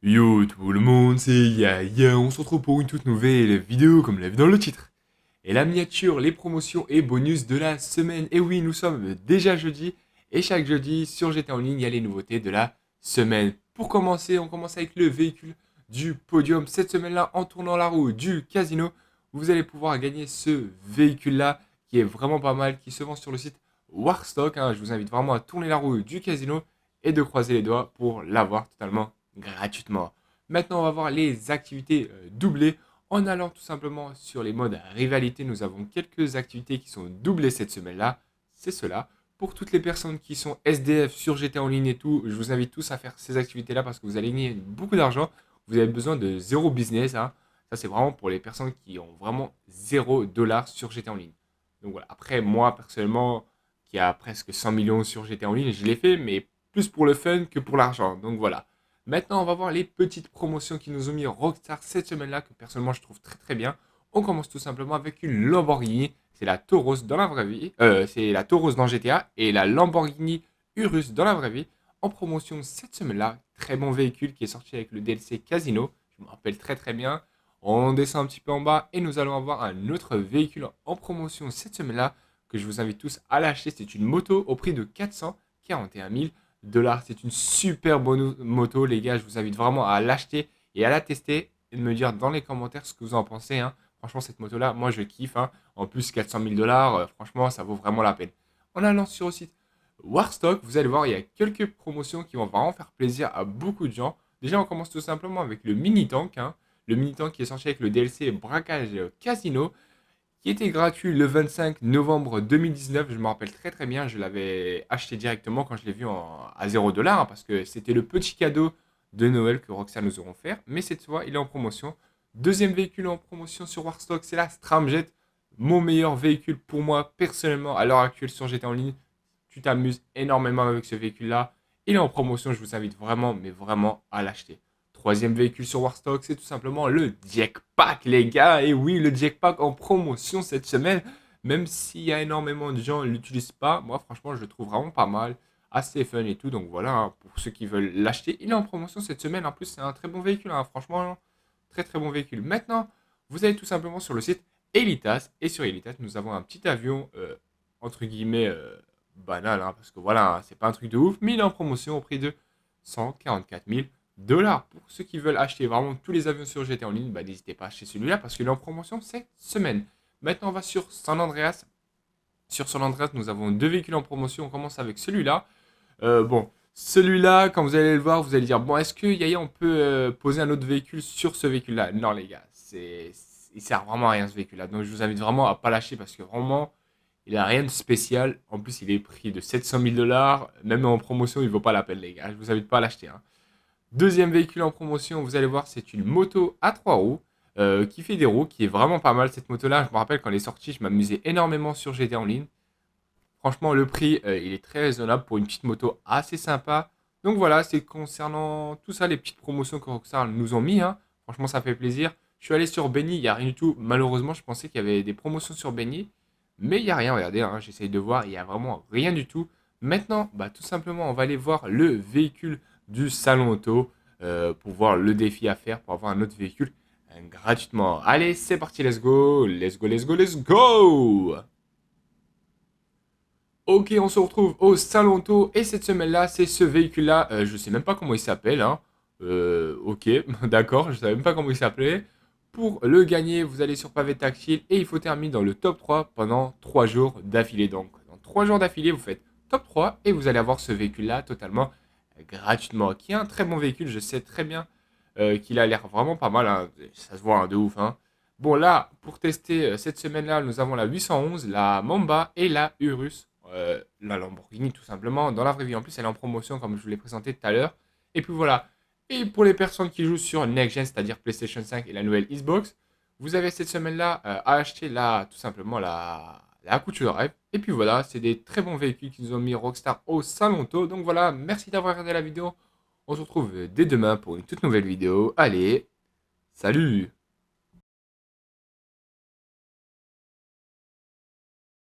Yo tout le monde, c'est Yaya, on se retrouve pour une toute nouvelle vidéo comme l'a vu dans le titre. Et la miniature, les promotions et bonus de la semaine. Et oui, nous sommes déjà jeudi et chaque jeudi sur GTA en ligne, il y a les nouveautés de la semaine. Pour commencer, on commence avec le véhicule du podium. Cette semaine-là, en tournant la roue du casino, vous allez pouvoir gagner ce véhicule-là qui est vraiment pas mal, qui se vend sur le site Warstock. Hein. Je vous invite vraiment à tourner la roue du casino et de croiser les doigts pour l'avoir totalement gratuitement. Maintenant, on va voir les activités euh, doublées. En allant tout simplement sur les modes rivalité, nous avons quelques activités qui sont doublées cette semaine-là. C'est cela. Pour toutes les personnes qui sont SDF sur GT en ligne et tout, je vous invite tous à faire ces activités-là parce que vous allez gagner beaucoup d'argent. Vous avez besoin de zéro business. Hein. Ça, c'est vraiment pour les personnes qui ont vraiment zéro dollars sur GT en ligne. Donc voilà. Après, moi, personnellement, qui a presque 100 millions sur GT en ligne, je l'ai fait, mais plus pour le fun que pour l'argent. Donc voilà. Maintenant, on va voir les petites promotions qui nous ont mis Rockstar cette semaine-là, que personnellement je trouve très très bien. On commence tout simplement avec une Lamborghini. C'est la Tauros dans la vraie vie. Euh, c'est la Tauros dans GTA et la Lamborghini Urus dans la vraie vie. En promotion cette semaine-là, très bon véhicule qui est sorti avec le DLC Casino. Je me rappelle très très bien. On descend un petit peu en bas et nous allons avoir un autre véhicule en promotion cette semaine-là que je vous invite tous à l'acheter. C'est une moto au prix de 441 000. C'est une super bonne moto, les gars. Je vous invite vraiment à l'acheter et à la tester et de me dire dans les commentaires ce que vous en pensez. Hein. Franchement, cette moto-là, moi, je kiffe. Hein. En plus, 400 000 dollars, euh, franchement, ça vaut vraiment la peine. En allant sur le site Warstock, vous allez voir, il y a quelques promotions qui vont vraiment faire plaisir à beaucoup de gens. Déjà, on commence tout simplement avec le mini tank. Hein. Le mini tank qui est sorti avec le DLC Braquage Casino qui était gratuit le 25 novembre 2019. Je me rappelle très très bien, je l'avais acheté directement quand je l'ai vu à 0 dollars hein, parce que c'était le petit cadeau de Noël que Roxane nous auront offert. Mais cette fois, il est en promotion. Deuxième véhicule en promotion sur Warstock, c'est la Stramjet. Mon meilleur véhicule pour moi personnellement à l'heure actuelle sur GT en ligne. Tu t'amuses énormément avec ce véhicule-là. Il est en promotion, je vous invite vraiment, mais vraiment à l'acheter. Troisième véhicule sur Warstock, c'est tout simplement le Jackpack, les gars. Et oui, le Jackpack en promotion cette semaine. Même s'il y a énormément de gens qui ne l'utilisent pas, moi franchement, je le trouve vraiment pas mal. Assez fun et tout. Donc voilà, hein, pour ceux qui veulent l'acheter, il est en promotion cette semaine. En plus, c'est un très bon véhicule. Hein. franchement, très très bon véhicule. Maintenant, vous allez tout simplement sur le site Elitas. Et sur Elitas, nous avons un petit avion, euh, entre guillemets, euh, banal. Hein, parce que voilà, c'est pas un truc de ouf. Mais il est en promotion au prix de 144 000 dollars. Pour ceux qui veulent acheter vraiment tous les avions sur GT en ligne, bah, n'hésitez pas à acheter celui-là parce qu'il est en promotion cette semaine. Maintenant, on va sur San Andreas. Sur San Andreas, nous avons deux véhicules en promotion. On commence avec celui-là. Euh, bon, celui-là, quand vous allez le voir, vous allez dire, bon, est-ce que Yaya, on peut euh, poser un autre véhicule sur ce véhicule-là Non, les gars, c'est, il sert vraiment à rien ce véhicule-là. Donc, je vous invite vraiment à pas lâcher parce que vraiment, il n'a rien de spécial. En plus, il est pris de 700 000 dollars. Même en promotion, il ne vaut pas la peine, les gars. Je vous invite pas à l'acheter. Hein. Deuxième véhicule en promotion, vous allez voir, c'est une moto à trois roues euh, qui fait des roues, qui est vraiment pas mal cette moto-là. Je me rappelle quand elle est sortie, je m'amusais énormément sur GT en ligne. Franchement, le prix, euh, il est très raisonnable pour une petite moto assez sympa. Donc voilà, c'est concernant tout ça, les petites promotions que Rockstar nous ont mis. Hein. Franchement, ça fait plaisir. Je suis allé sur Benny, il n'y a rien du tout. Malheureusement, je pensais qu'il y avait des promotions sur Benny, mais il n'y a rien. Regardez, hein, j'essaye de voir, il n'y a vraiment rien du tout. Maintenant, bah, tout simplement, on va aller voir le véhicule du salon auto euh, pour voir le défi à faire pour avoir un autre véhicule euh, gratuitement. Allez, c'est parti, let's go, let's go, let's go, let's go. Ok, on se retrouve au salon auto et cette semaine-là, c'est ce véhicule-là. Je euh, je sais même pas comment il s'appelle. Hein. ok, d'accord, je savais même pas comment il s'appelait. Pour le gagner, vous allez sur pavé tactile et il faut terminer dans le top 3 pendant 3 jours d'affilée. Donc, dans 3 jours d'affilée, vous faites top 3 et vous allez avoir ce véhicule-là totalement gratuitement, qui est un très bon véhicule. Je sais très bien euh, qu'il a l'air vraiment pas mal. Hein, ça se voit hein, de ouf. Hein. Bon, là, pour tester euh, cette semaine-là, nous avons la 811, la Mamba et la Urus. Euh, la Lamborghini, tout simplement. Dans la vraie vie, en plus, elle est en promotion, comme je vous l'ai présenté tout à l'heure. Et puis voilà. Et pour les personnes qui jouent sur Next Gen, c'est-à-dire PlayStation 5 et la nouvelle Xbox, vous avez cette semaine-là à acheter la, tout simplement la, la couture rêve et puis voilà, c'est des très bons véhicules qui nous ont mis Rockstar au Salonto. Donc voilà, merci d'avoir regardé la vidéo. On se retrouve dès demain pour une toute nouvelle vidéo. Allez, salut